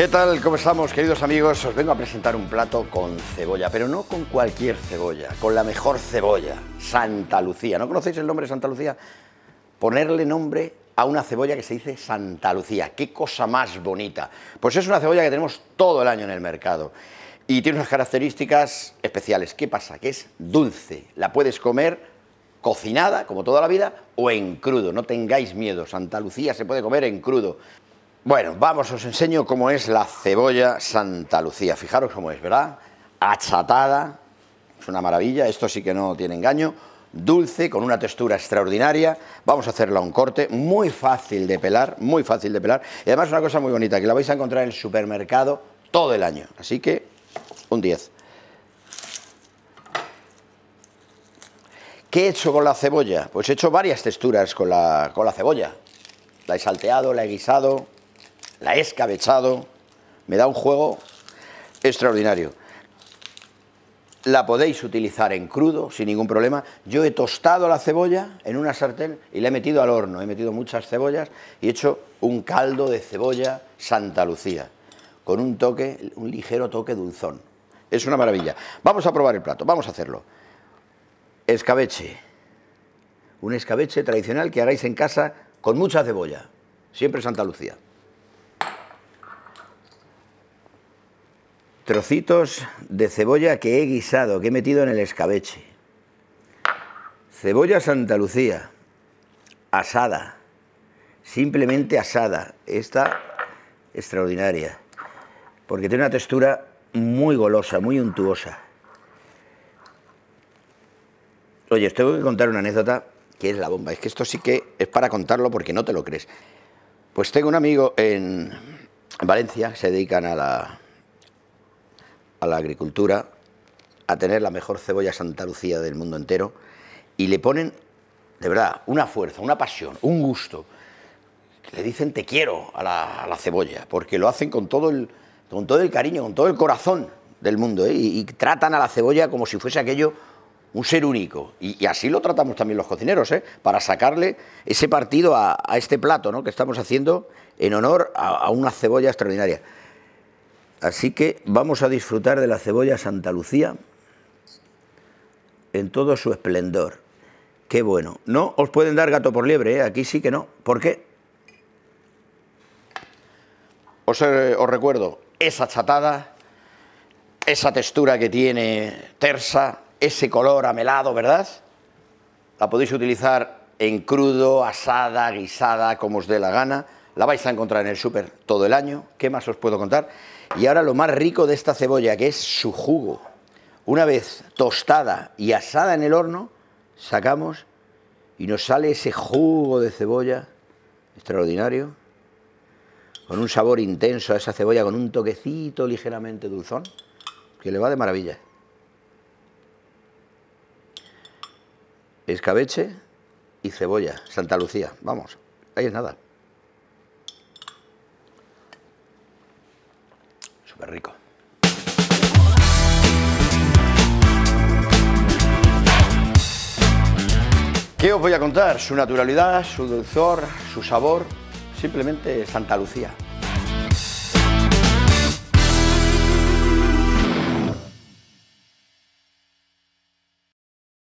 ¿Qué tal? ¿Cómo estamos, queridos amigos? Os vengo a presentar un plato con cebolla, pero no con cualquier cebolla, con la mejor cebolla, Santa Lucía. ¿No conocéis el nombre de Santa Lucía? Ponerle nombre a una cebolla que se dice Santa Lucía. ¡Qué cosa más bonita! Pues es una cebolla que tenemos todo el año en el mercado y tiene unas características especiales. ¿Qué pasa? Que es dulce. La puedes comer cocinada, como toda la vida, o en crudo. No tengáis miedo, Santa Lucía se puede comer en crudo. Bueno, vamos, os enseño cómo es la cebolla Santa Lucía. Fijaros cómo es, ¿verdad? Achatada, es una maravilla, esto sí que no tiene engaño. Dulce, con una textura extraordinaria. Vamos a hacerla un corte, muy fácil de pelar, muy fácil de pelar. Y además una cosa muy bonita, que la vais a encontrar en el supermercado todo el año. Así que, un 10. ¿Qué he hecho con la cebolla? Pues he hecho varias texturas con la, con la cebolla. La he salteado, la he guisado, la he escabechado, me da un juego extraordinario. La podéis utilizar en crudo, sin ningún problema. Yo he tostado la cebolla en una sartén y la he metido al horno. He metido muchas cebollas y he hecho un caldo de cebolla Santa Lucía, con un toque, un ligero toque dulzón. Es una maravilla. Vamos a probar el plato, vamos a hacerlo. Escabeche. Un escabeche tradicional que haráis en casa con mucha cebolla. Siempre Santa Lucía. trocitos de cebolla que he guisado, que he metido en el escabeche. Cebolla Santa Lucía, asada, simplemente asada. Esta extraordinaria, porque tiene una textura muy golosa, muy untuosa. Oye, os tengo que contar una anécdota que es la bomba. Es que esto sí que es para contarlo porque no te lo crees. Pues tengo un amigo en Valencia, se dedican a la a la agricultura, a tener la mejor cebolla Santa Lucía del mundo entero, y le ponen, de verdad, una fuerza, una pasión, un gusto. le dicen te quiero a la, cebolla, porque lo hacen con todo el, con todo el cariño, con todo el corazón del mundo, ¿eh? y, tratan a la cebolla como si fuese aquello un ser único. Y, así lo tratamos también los cocineros, ¿eh? para sacarle ese partido a, este plato ¿no? que estamos haciendo en honor a una cebolla extraordinaria. Así que vamos a disfrutar de la cebolla Santa Lucía en todo su esplendor. Qué bueno. No os pueden dar gato por liebre, ¿eh? aquí sí que no. ¿Por qué? Eh, os recuerdo, esa chatada, esa textura que tiene tersa, ese color amelado, ¿verdad? La podéis utilizar en crudo, asada, guisada, como os dé la gana. La vais a encontrar en el súper todo el año. ¿Qué más os puedo contar? Y ahora lo más rico de esta cebolla, que es su jugo. Una vez tostada y asada en el horno, sacamos y nos sale ese jugo de cebolla extraordinario, con un sabor intenso a esa cebolla, con un toquecito ligeramente dulzón, que le va de maravilla. Escabeche y cebolla, Santa Lucía, vamos, ahí es nada. rico. ¿Qué os voy a contar? Su naturalidad, su dulzor, su sabor, simplemente Santa Lucía.